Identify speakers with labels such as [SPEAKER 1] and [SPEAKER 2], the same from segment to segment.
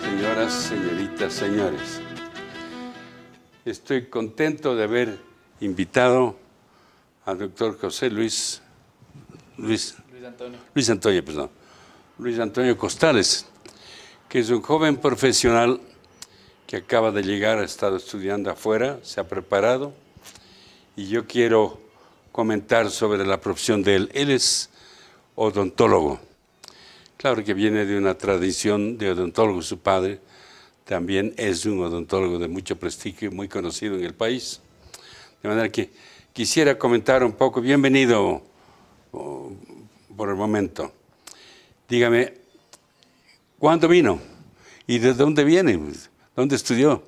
[SPEAKER 1] señoras, señoritas, señores. Estoy contento de haber invitado al doctor José Luis, Luis, Antonio. Luis Antonio, Luis Antonio Costales, que es un joven profesional que acaba de llegar, ha estado estudiando afuera, se ha preparado, y yo quiero comentar sobre la profesión de él. Él es odontólogo Claro que viene de una tradición de odontólogo. Su padre también es un odontólogo de mucho prestigio y muy conocido en el país. De manera que quisiera comentar un poco. Bienvenido oh, por el momento. Dígame, ¿cuándo vino? ¿Y de dónde viene? ¿Dónde estudió?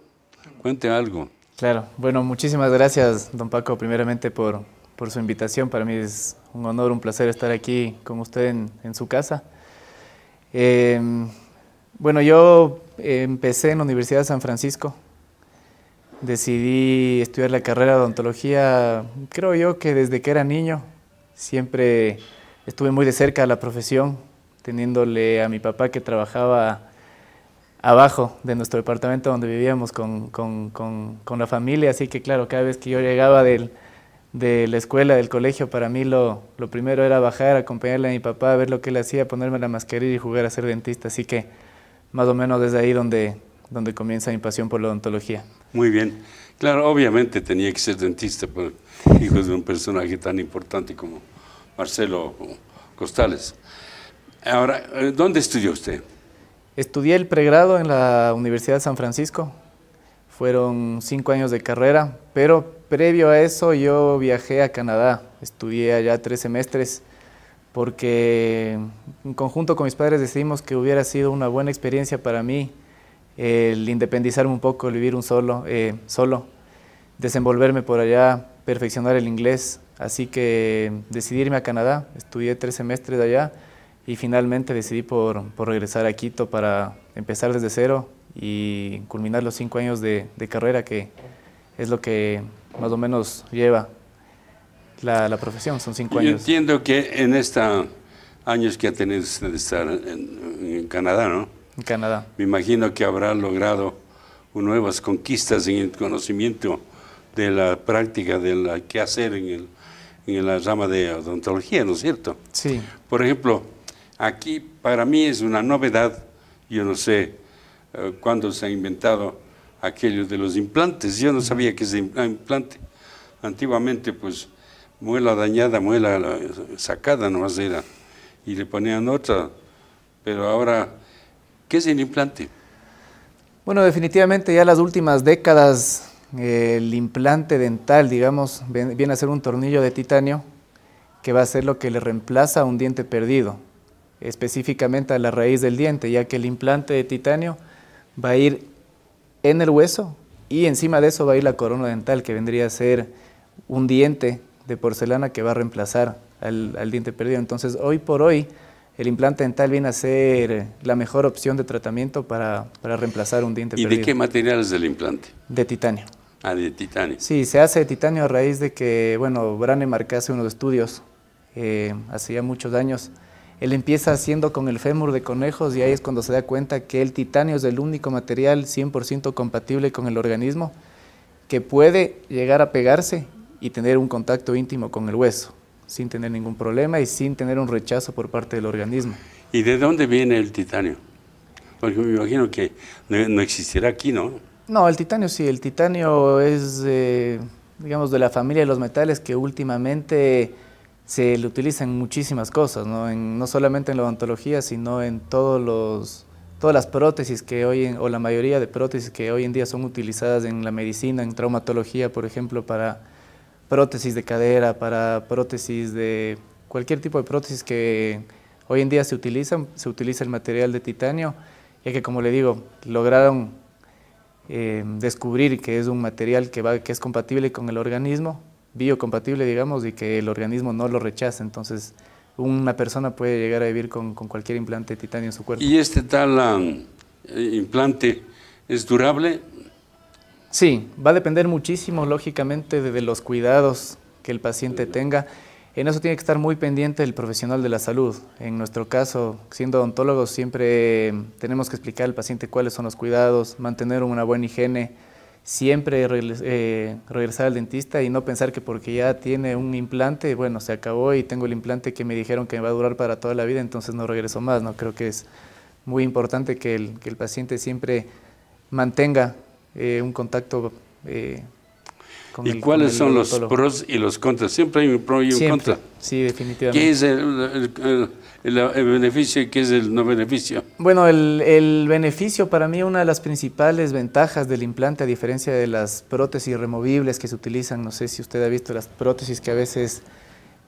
[SPEAKER 1] Cuente algo.
[SPEAKER 2] Claro, bueno, muchísimas gracias, don Paco, primeramente por, por su invitación. Para mí es un honor, un placer estar aquí con usted en su casa. Em, bueno, yo empecé en la Universidad de San Francisco. Decidí estudiar la carrera de odontología, creo yo que desde que era niño. Siempre estuve muy de cerca a la profesión, teniéndole a mi papá que trabajaba abajo de nuestro departamento donde vivíamos con la familia, así que claro, cada vez que yo llegaba del, de la escuela, del colegio, para mí lo, primero era bajar, acompañarle a mi papá, ver lo que él hacía, ponerme la mascarilla y jugar a ser dentista. Así que más o menos desde ahí donde, donde comienza mi pasión por la odontología.
[SPEAKER 1] Muy bien. Claro, obviamente tenía que ser dentista, por hijo de un personaje tan importante como Marcelo Costales. Ahora, eh, ¿dónde estudió usted?
[SPEAKER 2] Estudié el pregrado en la Universidad de San Francisco, fueron cinco años de carrera, pero previo a eso yo viajé a Canadá, estudié allá tres semestres porque en conjunto con mis padres decidimos que hubiera sido una buena experiencia para mí el independizarme un poco, vivir un solo, eh, solo, desenvolverme por allá, perfeccionar el inglés. Así que decidí irme a Canadá, estudié tres semestres allá y finalmente decidí por regresar a Quito para empezar desde cero, y culminar los cinco años de, carrera, que es lo que más o menos lleva la, profesión, son cinco años. Yo
[SPEAKER 1] entiendo que en estos años que ha tenido de estar en, Canadá, ¿no? En Canadá. Me imagino que habrá logrado nuevas conquistas en el conocimiento de la práctica de la que hacer en, el, en la rama de odontología, ¿no es cierto? Sí. Por ejemplo, aquí para mí es una novedad, yo no sé eh, cuando se ha inventado aquello de los implantes. Yo no sabía que es ah, implante. Antiguamente, pues, muela dañada, muela eh, sacada no más era, y le ponían otra. Pero ahora, ¿qué es el implante?
[SPEAKER 2] Bueno, definitivamente ya las últimas décadas el implante dental, digamos, viene a ser un tornillo de titanio que va a ser lo que le reemplaza a un diente perdido, específicamente a la raíz del diente, ya que el implante de titanio va a ir en el hueso y encima de eso va a ir la corona dental, que vendría a ser un diente de porcelana que va a reemplazar al, diente perdido. Entonces, hoy por hoy, el implante dental viene a ser la mejor opción de tratamiento para, reemplazar un diente perdido. ¿Y de qué
[SPEAKER 1] material es el implante? De titanio. Ah, de
[SPEAKER 2] titanio. Sí, se hace de titanio a raíz de que, bueno, Brane unos estudios eh, hace ya muchos años él empieza haciendo con el fémur de conejos y ahí es cuando se da cuenta que el titanio es el único material 100% compatible con el organismo que puede llegar a pegarse y tener un contacto íntimo con el hueso, sin tener ningún problema y sin tener un rechazo por parte del organismo.
[SPEAKER 1] ¿Y de dónde viene el titanio? Porque me imagino que no, no existirá aquí, ¿no?
[SPEAKER 2] No, el titanio sí, el titanio es, eh, digamos, de la familia de los metales que últimamente se le utilizan muchísimas cosas, ¿no? no solamente en la odontología, sino en los, todas las prótesis que hoy, o la mayoría de prótesis que hoy en día son utilizadas en la medicina, en traumatología, por ejemplo, para prótesis de cadera, para prótesis de cualquier tipo de prótesis que hoy en día se utilizan, se utiliza el material de titanio, ya que como le digo, lograron eh, descubrir que es un material que, va, que es compatible con el organismo biocompatible, digamos, y que el organismo no lo rechaza. Entonces, una persona puede llegar a vivir con, cualquier implante de titanio en su cuerpo. ¿Y
[SPEAKER 1] este tal um, implante es durable?
[SPEAKER 2] Sí, va a depender muchísimo, lógicamente, de, de los cuidados que el paciente tenga. En eso tiene que estar muy pendiente el profesional de la salud. En nuestro caso, siendo odontólogos, siempre eh, tenemos que explicar al paciente cuáles son los cuidados, mantener una buena higiene, siempre eh, regresar al dentista y no pensar que porque ya tiene un implante, bueno, se acabó y tengo el implante que me dijeron que me va a durar para toda la vida, entonces no regreso más. No creo que es muy importante que el, paciente siempre mantenga eh, un contacto. Eh, ¿Y cuáles son los pros
[SPEAKER 1] y los contras? Siempre hay un pro y un contra. Sí, definitivamente. el, el, beneficio y qué es el no beneficio?
[SPEAKER 2] Bueno, el, beneficio para mí, una de las principales ventajas del implante, a diferencia de las prótesis removibles que se utilizan, no sé si usted ha visto las prótesis que a veces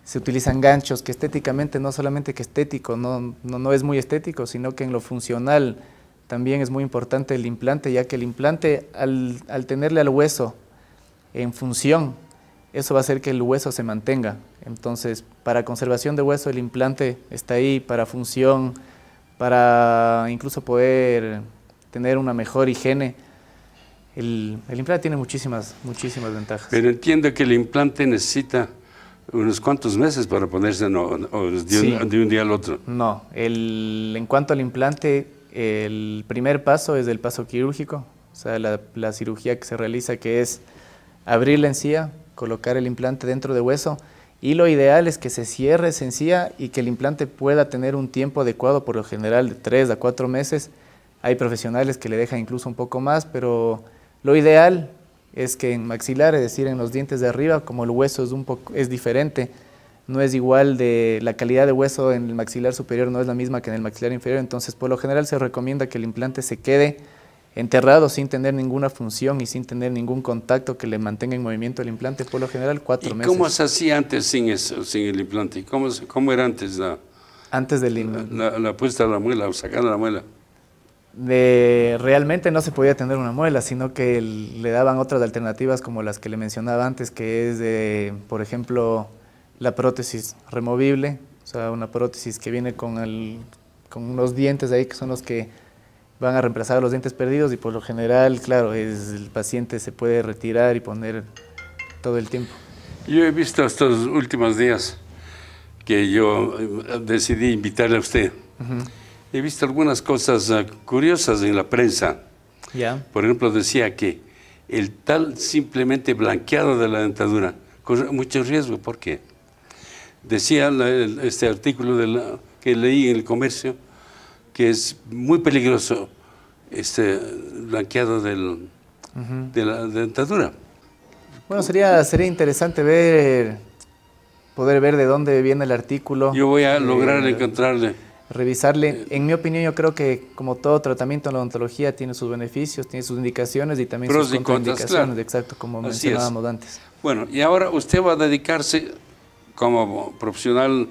[SPEAKER 2] se utilizan ganchos, que estéticamente no solamente que estético, no, no, no es muy estético, sino que en lo funcional también es muy importante el implante, ya que el implante al, al tenerle al hueso en función, eso va a hacer que el hueso se mantenga. Entonces, para conservación de hueso, el implante está ahí para función, para incluso poder tener una mejor higiene. El, implante tiene muchísimas, muchísimas ventajas.
[SPEAKER 1] Pero entiendo que el implante necesita unos cuantos meses para ponerse de, un, día al otro.
[SPEAKER 2] No, en cuanto al implante, el primer paso es el paso quirúrgico, o sea, la, la cirugía que se realiza que es abrir la encía, colocar el implante dentro de hueso y lo ideal es que se cierre sencilla y que el implante pueda tener un tiempo adecuado, por lo general de 3 a 4 meses. Hay profesionales que le dejan incluso un poco más, pero lo ideal es que en maxilar, es decir, en los dientes de arriba, como el hueso es, un poco, es diferente, no es igual de la calidad de hueso en el maxilar superior, no es la misma que en el maxilar inferior, entonces por lo general se recomienda que el implante se quede enterrado sin tener ninguna función y sin tener ningún contacto que le mantenga en movimiento el implante, por lo general cuatro ¿Y meses. ¿Cómo
[SPEAKER 1] se hacía antes sin eso, sin el implante? ¿Cómo, cómo era antes la, antes del la, la, puesta de la muela o sacando la muela?
[SPEAKER 2] De, realmente no se podía tener una muela, sino que le daban otras alternativas como las que le mencionaba antes, que es, de, por ejemplo, la prótesis removible, o sea, una prótesis que viene con, con unos dientes ahí que son los que van a reemplazar los dientes perdidos y por lo general, claro, es, el paciente se puede retirar y poner todo el tiempo.
[SPEAKER 1] Yo he visto estos últimos días que yo eh, decidí invitarle a usted. He visto algunas cosas eh, curiosas en la prensa. Ya. Por ejemplo, decía que el tal simplemente blanqueado de la dentadura con mucho riesgo. ¿Por qué? Decía este artículo de que leí en el comercio que es muy peligroso este blanqueado del, de la dentadura.
[SPEAKER 2] Bueno, sería, sería interesante ver, poder ver de dónde viene el artículo. Yo voy a eh, lograr encontrarle. Revisarle. Eh. En mi opinión, yo creo que como todo tratamiento en la odontología tiene sus beneficios, tiene sus indicaciones y también Pros sus contraindicaciones, exacto, como mencionábamos
[SPEAKER 1] antes. Bueno, y ahora usted va a dedicarse como profesional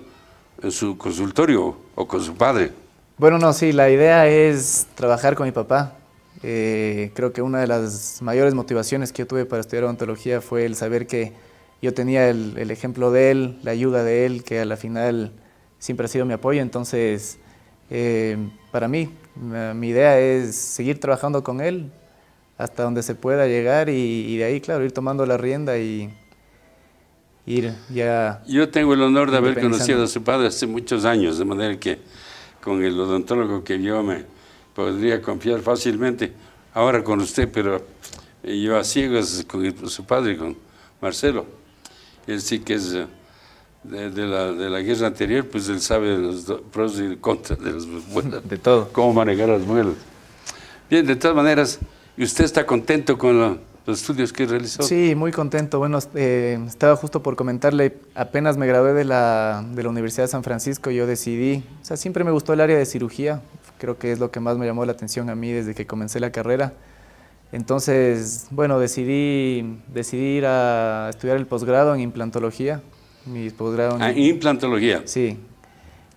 [SPEAKER 1] en su consultorio o con su padre
[SPEAKER 2] bueno, no, sí, la idea es trabajar con mi papá. Eh, creo que una de las mayores motivaciones que yo tuve para estudiar odontología fue el saber que yo tenía el, ejemplo de él, la ayuda de él, que a la final siempre ha sido mi apoyo. Entonces, eh, para mí, mi idea es seguir trabajando con él hasta donde se pueda llegar y de ahí, claro, ir tomando la rienda y ir ya...
[SPEAKER 1] Yo tengo el honor de haber conocido a su padre hace muchos años, de manera que con el odontólogo que yo me podría confiar fácilmente, ahora con usted, pero yo a ciegas con su padre, con Marcelo. Él sí que es eh, de, la, de la guerra anterior, pues él sabe los pros y contras de las muelas. De todo. Cómo manejar las muelas. Bien, de todas maneras, ¿y usted está contento con la los estudios que realizó. Sí,
[SPEAKER 2] muy contento. Bueno, eh, estaba justo por comentarle, apenas me gradué de la, de la Universidad de San Francisco, yo decidí, o sea, siempre me gustó el área de cirugía, creo que es lo que más me llamó la atención a mí desde que comencé la carrera. Entonces, bueno, decidí, decidí ir a estudiar el posgrado en implantología. Mi posgrado en... Ah,
[SPEAKER 1] implantología.
[SPEAKER 2] Sí,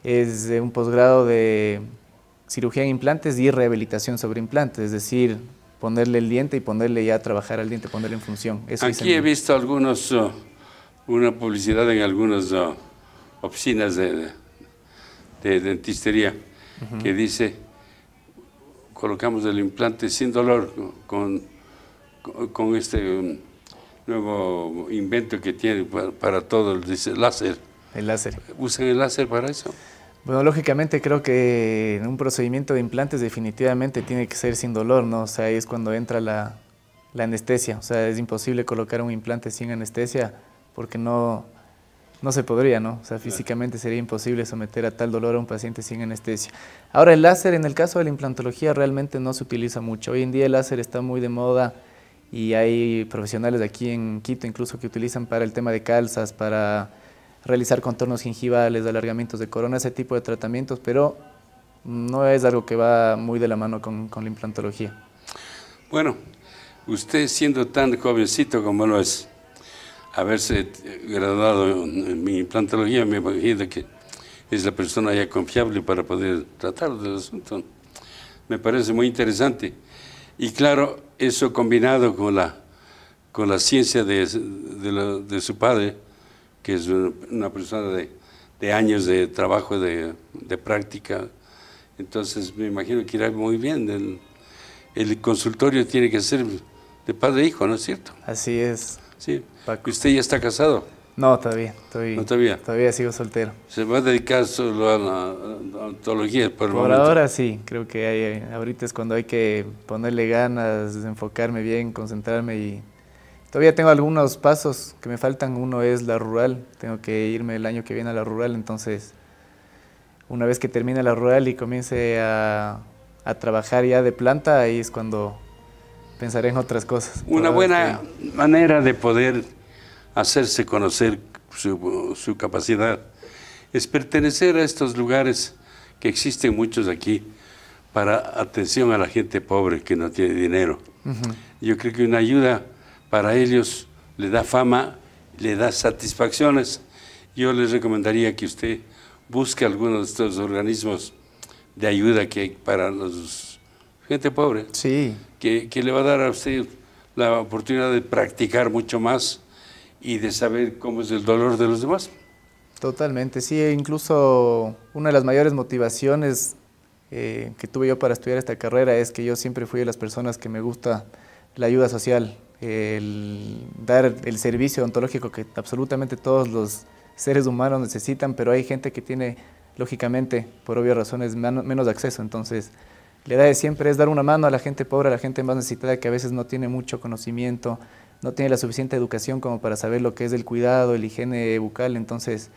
[SPEAKER 2] es un posgrado de cirugía en implantes y rehabilitación sobre implantes, es decir, ponerle el diente y ponerle ya a trabajar al diente, ponerle en función. Eso Aquí he
[SPEAKER 1] visto algunos, uh, una publicidad en algunas uh, oficinas de, dentistería que dice, colocamos el implante sin dolor con, con, este um, nuevo invento que tiene para, todo, dice láser. El láser. ¿Usan el láser para eso?
[SPEAKER 2] Bueno, lógicamente creo que un procedimiento de implantes definitivamente tiene que ser sin dolor, ¿no? O sea, ahí es cuando entra la, anestesia. O sea, es imposible colocar un implante sin anestesia porque no, no se podría, ¿no? O sea, físicamente sería imposible someter a tal dolor a un paciente sin anestesia. Ahora, el láser en el caso de la implantología realmente no se utiliza mucho. Hoy en día el láser está muy de moda y hay profesionales aquí en Quito incluso que utilizan para el tema de calzas, para realizar contornos gingivales, alargamientos de corona, ese tipo de tratamientos, pero no es algo que va muy de la mano con, la implantología.
[SPEAKER 1] Bueno, usted siendo tan jovencito como lo es, haberse eh, graduado en implantología, me imagino que es la persona ya confiable para poder tratar del asunto. Me parece muy interesante. Y claro, eso combinado con la, con la ciencia de su padre, que es una persona de, de años de trabajo, de, de, práctica. Entonces me imagino que irá muy bien. El, el consultorio tiene que ser de padre e hijo, ¿no es cierto?
[SPEAKER 2] Así es. Sí.
[SPEAKER 1] ¿Usted ya está casado?
[SPEAKER 2] No, todavía, todavía. todavía? Todavía sigo soltero.
[SPEAKER 1] ¿Se va a dedicar solo a la ontología por ahora
[SPEAKER 2] sí, creo que hay, ahorita es cuando hay que ponerle ganas, enfocarme bien, concentrarme y Todavía tengo algunos pasos que me faltan. Uno es la rural. Tengo que irme el año que viene a la rural. Entonces, una vez que termine la rural y comience a, trabajar ya de planta, ahí es cuando pensaré en otras cosas. Una buena manera de
[SPEAKER 1] poder hacerse conocer su, capacidad es pertenecer a estos lugares que existen muchos aquí para atención a la gente pobre que no tiene dinero. Yo creo que una ayuda para ellos le da fama, le da satisfacciones. Yo les recomendaría que usted busque algunos de estos organismos de ayuda que hay para los gente pobre, sí. que, le va a dar a usted la oportunidad de practicar mucho más y de saber cómo es el dolor de los demás.
[SPEAKER 2] Totalmente, sí, e incluso una de las mayores motivaciones eh, que tuve yo para estudiar esta carrera es que yo siempre fui de las personas que me gusta la ayuda social, el dar el servicio ontológico que absolutamente todos los seres humanos necesitan, pero hay gente que tiene, lógicamente, por obvias razones, menos acceso. Entonces, la idea de siempre es dar una mano a la gente pobre, a la gente más necesitada que a veces no tiene mucho conocimiento, no tiene la suficiente educación como para saber lo que es el cuidado, el higiene bucal. Entonces,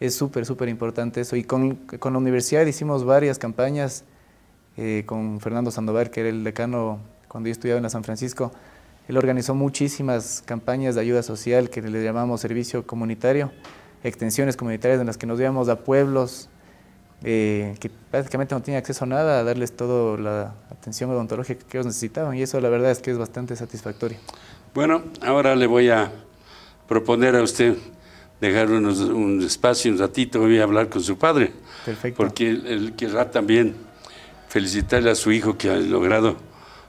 [SPEAKER 2] es súper, súper importante eso. Y con, la universidad hicimos varias campañas eh, con Fernando Sandoval, que era el decano cuando yo estudiaba en la San Francisco. Él organizó muchísimas campañas de ayuda social que le llamamos servicio comunitario, extensiones comunitarias en las que nos íbamos a pueblos eh, que prácticamente no tenían acceso a nada, a darles toda la atención odontológica que ellos necesitaban y eso la verdad es que es bastante satisfactorio.
[SPEAKER 1] Bueno, ahora le voy a proponer a usted dejar un espacio, un ratito, voy a hablar con su padre.
[SPEAKER 2] Perfecto. Porque
[SPEAKER 1] él, querrá también felicitarle a su hijo que ha logrado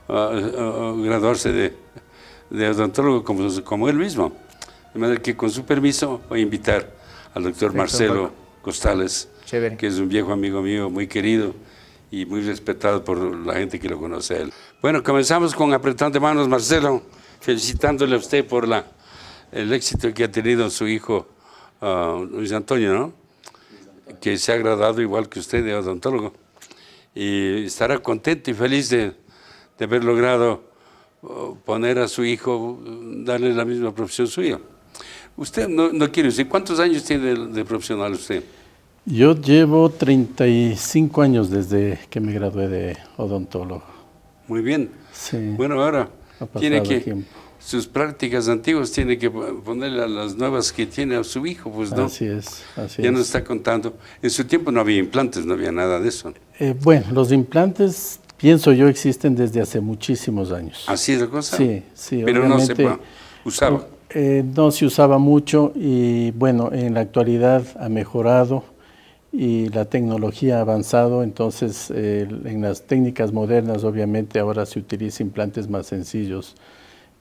[SPEAKER 1] ah, ah, graduarse de de odontólogo como, él mismo. De manera que con su permiso voy a invitar al doctor Marcelo Costales, que es un viejo amigo mío, muy querido y muy respetado por la gente que lo conoce él. Bueno, comenzamos con apretando manos, Marcelo, felicitándole a usted por la, el éxito que ha tenido su hijo ah, Luis Antonio, que se ha agradado igual que usted de odontólogo y estará contento y feliz de haber logrado poner a su hijo, darle la misma profesión suya. Usted no, no quiere decir, ¿cuántos años tiene de, profesional usted?
[SPEAKER 3] Yo llevo 35 años desde que me gradué de odontólogo. Muy bien. Sí. Bueno,
[SPEAKER 1] ahora tiene que sus prácticas antiguas tiene que ponerle a las nuevas que tiene a su hijo, pues no. Así es, así es. Ya nos está contando. En su tiempo no había implantes, no había nada de eso.
[SPEAKER 3] Eh, bueno, los implantes pienso yo, existen desde hace muchísimos años. ¿Así es la cosa? Sí, sí. Pero no se usaba. Eh, no se usaba mucho y bueno, en la actualidad ha mejorado y la tecnología ha avanzado, entonces en las técnicas modernas obviamente ahora se utilizan implantes más sencillos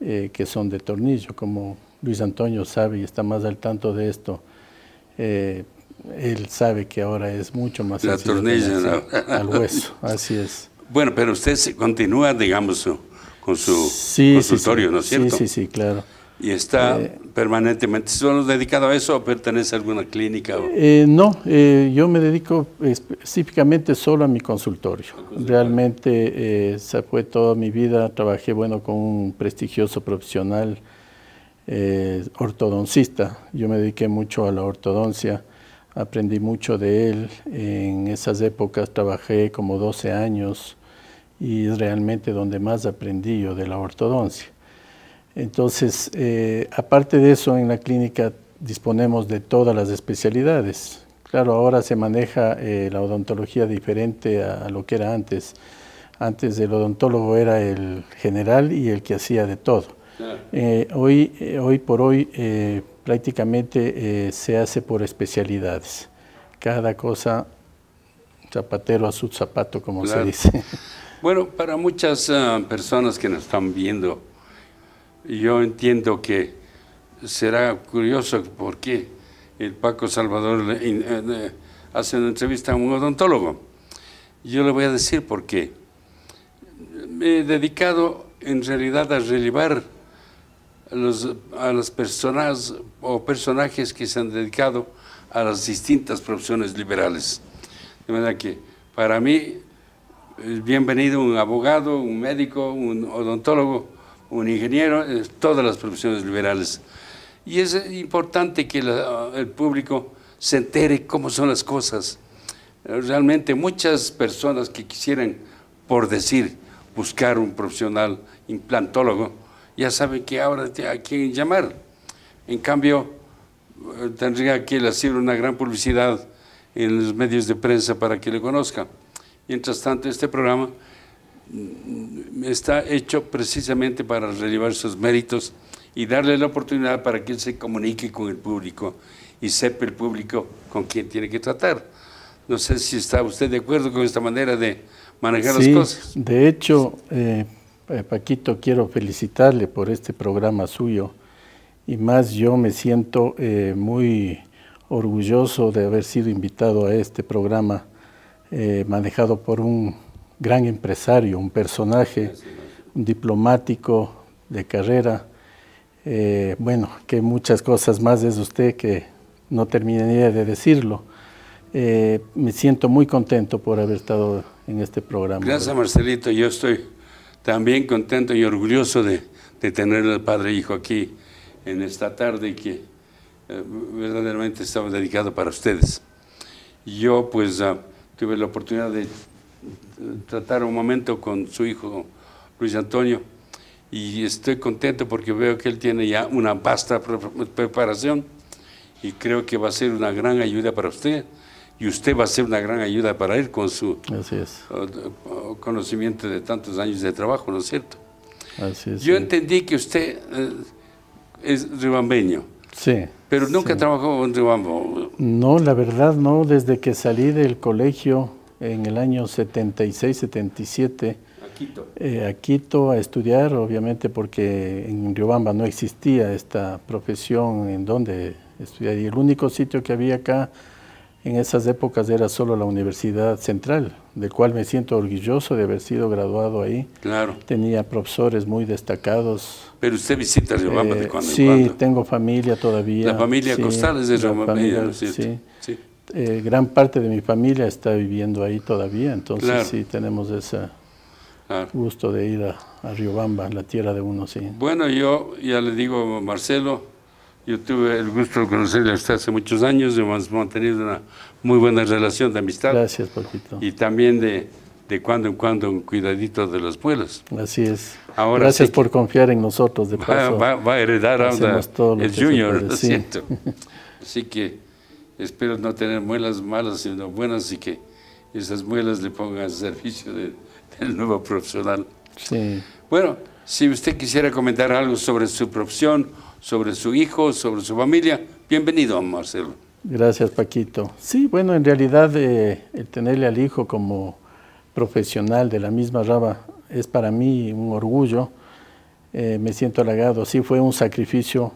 [SPEAKER 3] eh, que son de tornillo, como Luis Antonio sabe y está más al tanto de esto. Eh, él sabe que ahora es mucho más la sencillo tornilla, al hueso, así es.
[SPEAKER 1] Bueno, pero usted continúa, digamos, con su consultorio, ¿no es cierto? Sí, sí, sí, claro. ¿Y está eh, permanentemente solo dedicado a eso o pertenece a alguna clínica?
[SPEAKER 3] Eh, no, eh, yo me dedico específicamente solo a mi consultorio. Realmente se fue toda mi vida, trabajé bueno con un prestigioso profesional ortodoncista. Yo me dediqué mucho a la ortodoncia, aprendí mucho de él. En esas épocas trabajé como 12 años y es realmente donde más aprendí yo de la ortodoncia. Entonces, eh, aparte de eso, en la clínica disponemos de todas las especialidades. Claro, ahora se maneja eh, la odontología diferente a, lo que era antes. Antes el odontólogo era el general y el que hacía de todo. Eh, hoy, hoy por hoy prácticamente se hace por especialidades. Cada cosa zapatero a su zapato, como se dice.
[SPEAKER 1] Bueno, para muchas ah, personas que nos están viendo, yo entiendo que será curioso por qué el Paco Salvador eh, hace una entrevista a un odontólogo. Yo le voy a decir por qué. Me he dedicado en realidad a relevar a las personas o personajes que se han dedicado a las distintas profesiones liberales. De manera que para mí bienvenido un abogado, un médico, un odontólogo, un ingeniero, todas las profesiones liberales. Y es importante que el público se entere cómo son las cosas. Realmente muchas personas que quisieran, por decir, buscar un profesional implantólogo, ya saben que ahora a quién llamar. En cambio, eh, tendría que hacer una gran publicidad en los medios de prensa para que le conozcan. Mientras tanto, este programa está hecho precisamente para relevar sus méritos y darle la oportunidad para que él se comunique con el público y sepa el público con quién tiene que tratar. No sé si está usted de acuerdo con esta manera de manejar las cosas.
[SPEAKER 3] De hecho, eh, eh, Paquito, quiero felicitarle por este programa suyo y más yo me siento eh, muy orgulloso de haber sido invitado a este programa eh, manejado por un gran empresario, un personaje, un diplomático de carrera, eh, bueno, que muchas cosas más desde usted que no terminaría de decirlo. Eh, me siento muy contento por haber estado en este programa. Gracias,
[SPEAKER 1] Marcelito. Yo estoy también contento y orgulloso de, tener al padre e hijo aquí en esta tarde que verdaderamente estaba dedicado para ustedes. Yo, pues, ah, tuve la oportunidad de eh, tratar un momento con su hijo Luis Antonio y estoy contento porque veo que él tiene ya una vasta preparación y creo que va a ser una gran ayuda para usted y usted va a ser una gran ayuda para él con su conocimiento de tantos años de trabajo, ¿no es cierto? Así es, Yo entendí que usted eh, es ribambeño. Sí. Pero nunca trabajó con Riobamba.
[SPEAKER 3] No, la verdad no. Desde que salí del colegio en el año 76, 77, eh, a, Quito a estudiar, obviamente porque en Riobamba no existía esta profesión en donde estudiar. Y el único sitio que había acá en esas épocas era solo la Universidad Central, del cual me siento orgulloso de haber sido graduado ahí. Claro. Tenía profesores muy destacados. Pero usted visita Riobamba de eh, cuando sí, Sí, tengo familia todavía. La familia costal Costales de Riobamba, Sí. sí. Eh, gran parte de mi familia está viviendo ahí todavía, entonces sí tenemos ese gusto de ir a, a Riobamba, la tierra de uno, sí.
[SPEAKER 1] Bueno, yo ya le digo, Marcelo, yo tuve el gusto de conocerle a usted hace muchos años, hemos mantenido una muy buena relación de amistad. Gracias, Paquito. Y también de, de cuando en cuando un cuidadito de los
[SPEAKER 3] pueblos. Así es. Gracias por confiar en nosotros, de paso. Va, a heredar ahora el Junior, lo siento.
[SPEAKER 1] Así que espero no tener muelas malas, sino buenas, y que esas muelas le pongan al servicio de, del nuevo profesional. Sí. Bueno, si usted quisiera comentar algo sobre su profesión sobre su hijo, sobre su familia. Bienvenido, Marcelo.
[SPEAKER 3] Gracias, Paquito. Sí, bueno, en realidad eh, el tenerle al hijo como profesional de la misma raba es para mí un orgullo. Eh, me siento halagado. Sí, fue un sacrificio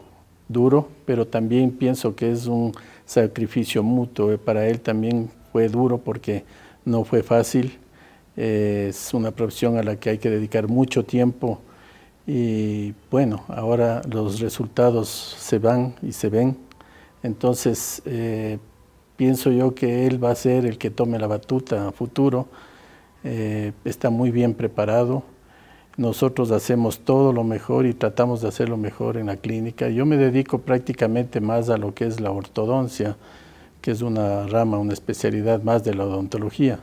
[SPEAKER 3] duro, pero también pienso que es un sacrificio mutuo. Eh, para él también fue duro porque no fue fácil. es una profesión a la que hay que dedicar mucho tiempo y bueno, ahora los resultados se van y se ven. Entonces, eh, pienso yo que él va a ser el que tome la batuta a futuro. Eh, está muy bien preparado. Nosotros hacemos todo lo mejor y tratamos de hacer lo mejor en la clínica. Yo me dedico prácticamente más a lo que es la ortodoncia, que es una rama, una especialidad más de la odontología.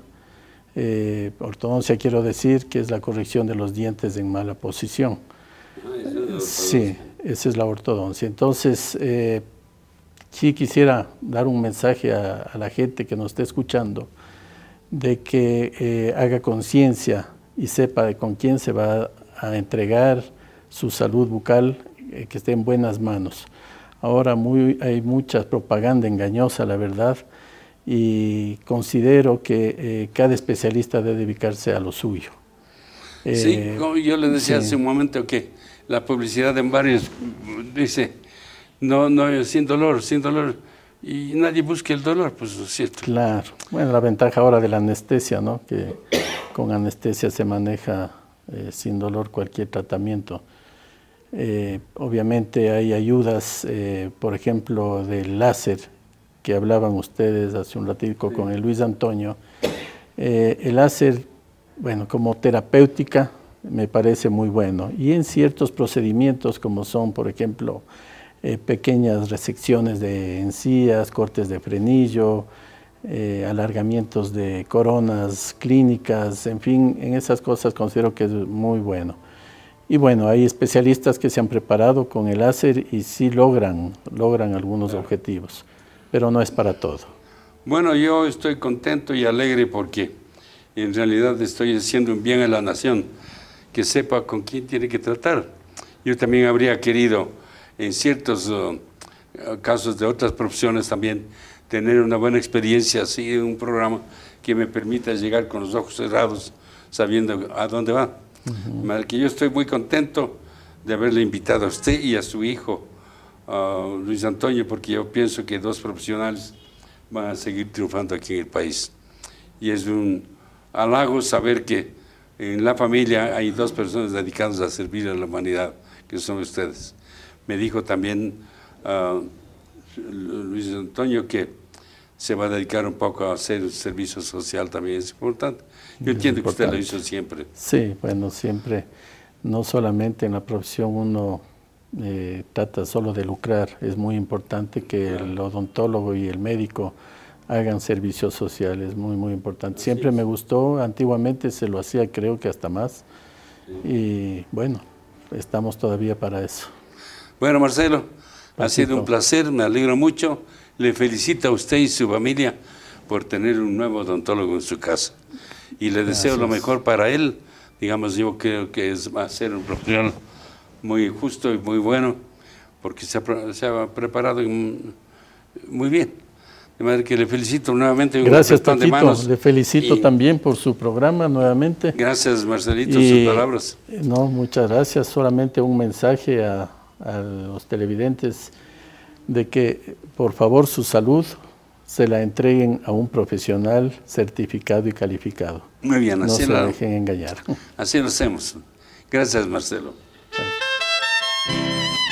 [SPEAKER 3] Eh, ortodoncia quiero decir que es la corrección de los dientes en mala posición. sí, esa es la ortodoncia. Entonces, eh, sí quisiera dar un mensaje a, la gente que nos está escuchando de que eh, haga conciencia y sepa con quién se va a entregar su salud bucal, que esté en buenas manos. Ahora muy, hay mucha propaganda engañosa, la verdad, y considero que eh, cada especialista debe dedicarse a lo suyo. sí, eh, yo les decía hace
[SPEAKER 1] un momento que la publicidad en varios dice, no, no, sin dolor, sin dolor, y nadie busque el dolor, pues es cierto. Claro,
[SPEAKER 3] bueno, la ventaja ahora de la anestesia, ¿no? Que con anestesia se maneja eh, sin dolor cualquier tratamiento. obviamente hay ayudas, por ejemplo, del láser que hablaban ustedes hace un ratito con el Luis Antonio, eh, el láser, bueno, como terapéutica me parece muy bueno. Y en ciertos procedimientos como son, por ejemplo, eh, pequeñas resecciones de encías, cortes de frenillo, eh, alargamientos de coronas clínicas, en fin, en esas cosas considero que es muy bueno. Y bueno, hay especialistas que se han preparado con el láser y sí logran, logran algunos objetivos pero no es para todo.
[SPEAKER 1] Bueno, yo estoy contento y alegre porque en realidad estoy haciendo un bien a la nación, que sepa con quién tiene que tratar. Yo también habría querido, en ciertos eh, casos de otras profesiones también, tener una buena experiencia así, un programa que me permita llegar con los ojos cerrados, sabiendo a dónde va. yo estoy muy contento de haberle invitado a usted y a su hijo Luis Antonio, porque yo pienso que dos profesionales van a seguir triunfando aquí en el país. Y es un halago saber que en la familia hay dos personas dedicadas a servir a la humanidad, que son ustedes. Me dijo también ah, Luis Antonio que se va a dedicar un poco a hacer el servicio social también, es importante. Yo entiendo que usted lo hizo siempre.
[SPEAKER 3] Sí, bueno, siempre, no solamente en la profesión uno eh, trata solo de lucrar. Es muy importante que el odontólogo y el médico hagan servicios sociales, muy, muy importante. Siempre me gustó, antiguamente se lo hacía, creo que hasta más. Y bueno, estamos todavía para eso.
[SPEAKER 1] Bueno, Marcelo, ha sido un placer, me alegro mucho. Le felicito a usted y su familia por tener un nuevo odontólogo en su casa. Y le deseo lo mejor para él. Digamos, yo creo que es, va a ser un profesional muy justo y muy bueno, porque se ha, preparado muy bien. De manera que le felicito nuevamente. Gracias, Paquito. De manos. Le felicito
[SPEAKER 3] también por su programa nuevamente.
[SPEAKER 1] Gracias, Marcelito, sus palabras.
[SPEAKER 3] Eh, no, muchas gracias. Solamente un mensaje a, los televidentes de que, por favor, su salud se la entreguen a un profesional certificado y calificado. Muy bien, así No se dejen engañar.
[SPEAKER 1] Así lo hacemos. Gracias, Marcelo. Música